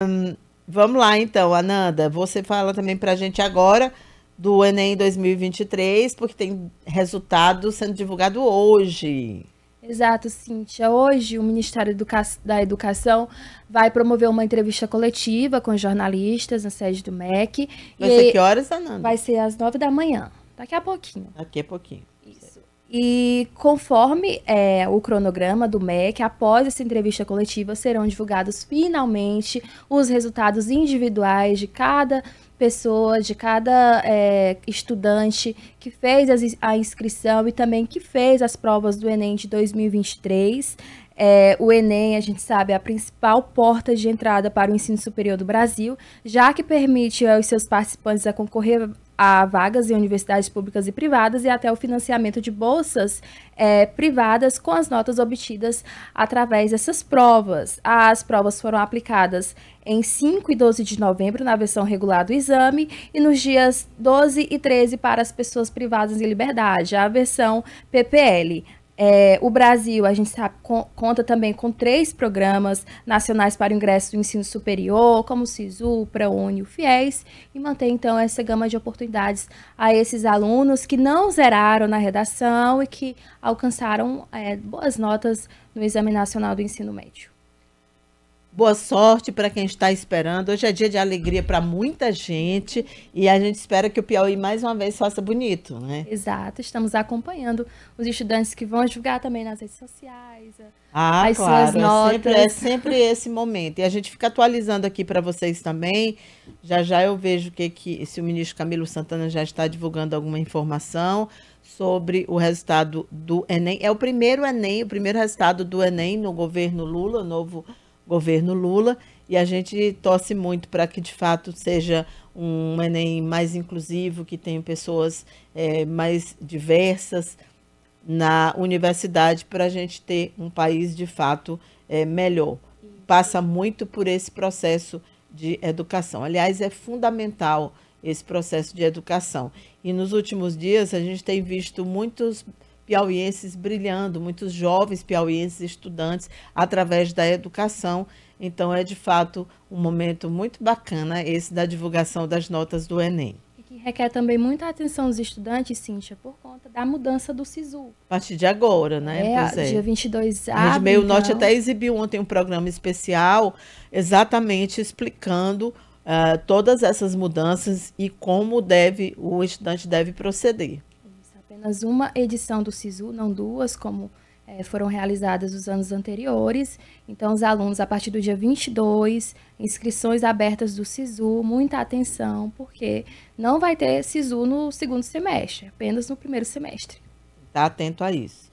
Hum, vamos lá então, Ananda. Você fala também para a gente agora do Enem 2023, porque tem resultado sendo divulgado hoje. Exato, Cíntia. Hoje, o Ministério da Educação vai promover uma entrevista coletiva com jornalistas na sede do MEC. Vai ser que horas, Ananda? Vai ser às nove da manhã, daqui a pouquinho. Daqui a pouquinho. E conforme é, o cronograma do MEC, após essa entrevista coletiva, serão divulgados finalmente os resultados individuais de cada pessoa, de cada é, estudante que fez a inscrição e também que fez as provas do Enem de 2023. É, o Enem, a gente sabe, é a principal porta de entrada para o ensino superior do Brasil, já que permite aos seus participantes a concorrer a vagas em universidades públicas e privadas e até o financiamento de bolsas é, privadas com as notas obtidas através dessas provas. As provas foram aplicadas em 5 e 12 de novembro na versão regular do exame e nos dias 12 e 13 para as pessoas privadas em liberdade, a versão PPL. É, o Brasil, a gente sabe, conta também com três programas nacionais para o ingresso do ensino superior, como o SISU, o ProUni e o FIES, e mantém então essa gama de oportunidades a esses alunos que não zeraram na redação e que alcançaram é, boas notas no Exame Nacional do Ensino Médio. Boa sorte para quem está esperando. Hoje é dia de alegria para muita gente e a gente espera que o Piauí mais uma vez faça bonito, né? Exato. Estamos acompanhando os estudantes que vão julgar também nas redes sociais. Eh, ah, as claro. Suas notas. É, sempre, é sempre esse momento. E a gente fica atualizando aqui para vocês também. Já já eu vejo que, que se o ministro Camilo Santana já está divulgando alguma informação sobre o resultado do Enem. É o primeiro Enem, o primeiro resultado do Enem no governo Lula, novo governo governo Lula e a gente torce muito para que de fato seja um Enem mais inclusivo, que tenha pessoas é, mais diversas na universidade para a gente ter um país de fato é, melhor. Passa muito por esse processo de educação. Aliás, é fundamental esse processo de educação. E nos últimos dias a gente tem visto muitos piauienses brilhando, muitos jovens piauienses estudantes através da educação. Então é de fato um momento muito bacana esse da divulgação das notas do Enem. E que requer também muita atenção dos estudantes, Cíntia, por conta da mudança do SISU. A partir de agora, né? É, pois é. dia 22 a abril. Ah, Meio então... Norte até exibiu ontem um programa especial exatamente explicando uh, todas essas mudanças e como deve o estudante deve proceder apenas uma edição do SISU, não duas, como é, foram realizadas os anos anteriores. Então, os alunos, a partir do dia 22, inscrições abertas do SISU, muita atenção, porque não vai ter SISU no segundo semestre, apenas no primeiro semestre. Está atento a isso.